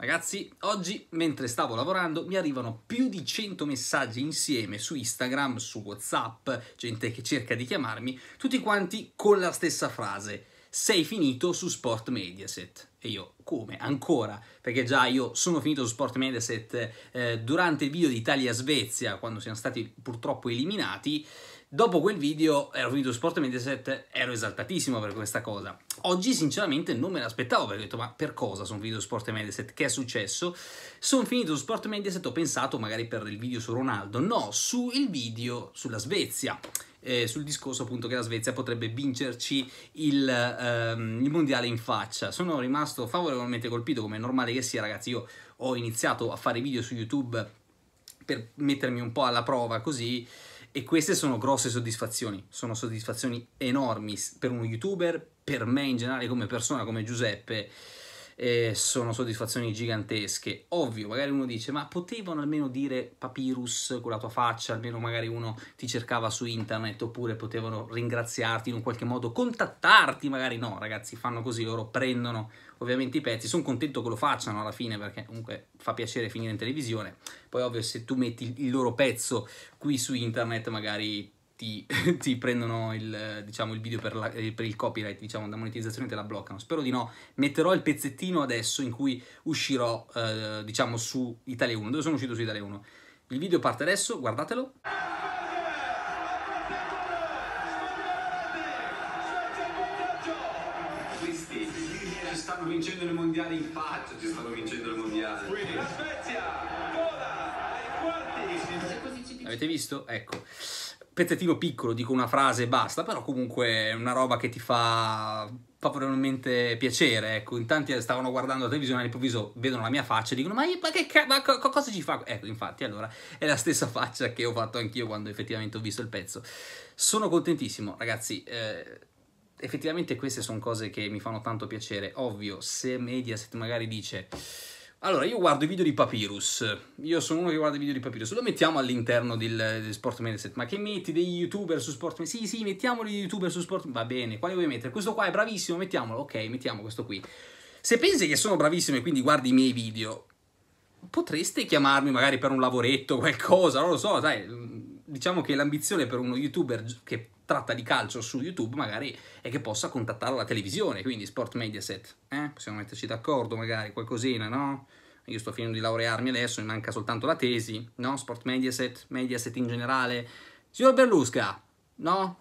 Ragazzi, oggi mentre stavo lavorando mi arrivano più di 100 messaggi insieme su Instagram, su WhatsApp, gente che cerca di chiamarmi, tutti quanti con la stessa frase sei finito su Sport Mediaset. E io, come? Ancora? Perché già io sono finito su Sport Mediaset eh, durante il video di Italia-Svezia, quando siamo stati purtroppo eliminati. Dopo quel video ero finito su Sport Mediaset, ero esaltatissimo per questa cosa. Oggi sinceramente non me l'aspettavo, perché ho detto ma per cosa sono finito su Sport Mediaset? Che è successo? Sono finito su Sport Mediaset, ho pensato magari per il video su Ronaldo, no, sul video sulla Svezia eh, sul discorso appunto che la Svezia potrebbe vincerci il, ehm, il mondiale in faccia. Sono rimasto favorevolmente colpito, come è normale che sia, ragazzi. Io ho iniziato a fare video su YouTube per mettermi un po' alla prova così. E queste sono grosse soddisfazioni, sono soddisfazioni enormi per uno youtuber, per me in generale come persona, come Giuseppe eh, sono soddisfazioni gigantesche. Ovvio, magari uno dice, ma potevano almeno dire papyrus con la tua faccia, almeno magari uno ti cercava su internet, oppure potevano ringraziarti in un qualche modo, contattarti, magari no, ragazzi, fanno così, loro prendono ovviamente i pezzi, sono contento che lo facciano alla fine perché comunque fa piacere finire in televisione, poi ovvio se tu metti il loro pezzo qui su internet magari ti, ti prendono il, diciamo, il video per, la, eh, per, il copyright, diciamo, la monetizzazione te la bloccano. Spero di no. Metterò il pezzettino adesso in cui uscirò, eh, diciamo, su Italia 1, dove sono uscito su Italia 1. Il video parte adesso, guardatelo. vincendo il mondiale in faccia, ci stanno vincendo il mondiale. La Svezia, coda, ai quarti. Avete visto? Ecco pezzettino piccolo, dico una frase e basta, però comunque è una roba che ti fa favorevolmente piacere, ecco, in tanti stavano guardando la televisione all'improvviso vedono la mia faccia e dicono ma, io, ma che ca- ma co- cosa ci fa? Ecco, infatti, allora è la stessa faccia che ho fatto anch'io quando effettivamente ho visto il pezzo. Sono contentissimo, ragazzi, eh, effettivamente queste sono cose che mi fanno tanto piacere, ovvio, se Mediaset magari dice allora, io guardo i video di Papyrus, io sono uno che guarda i video di Papyrus, lo mettiamo all'interno del, del Sport Mindset, ma che metti dei youtuber su Sport Mindset? Sì, sì, mettiamoli youtuber su Sport va bene, quali vuoi mettere? Questo qua è bravissimo, mettiamolo, ok, mettiamo questo qui. Se pensi che sono bravissimo e quindi guardi i miei video, potreste chiamarmi magari per un lavoretto, o qualcosa, non lo so, sai, mm, diciamo che l'ambizione per uno youtuber che tratta di calcio su YouTube magari è che possa contattare la televisione, quindi Sport Mediaset, eh? possiamo metterci d'accordo magari, qualcosina, no? Io sto finendo di laurearmi adesso, mi manca soltanto la tesi, no? Sport Mediaset, Mediaset in generale. Signor Berlusca, no?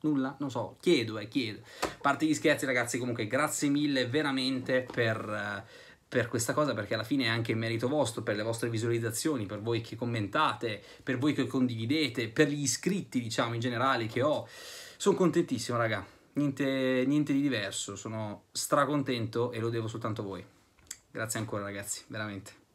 Nulla? Non so, chiedo, eh, chiedo. A parte gli scherzi ragazzi, comunque grazie mille veramente per... Eh, per questa cosa perché alla fine è anche merito vostro, per le vostre visualizzazioni, per voi che commentate, per voi che condividete, per gli iscritti diciamo in generale che ho. Sono contentissimo raga, niente, niente di diverso, sono stracontento e lo devo soltanto a voi. Grazie ancora ragazzi, veramente.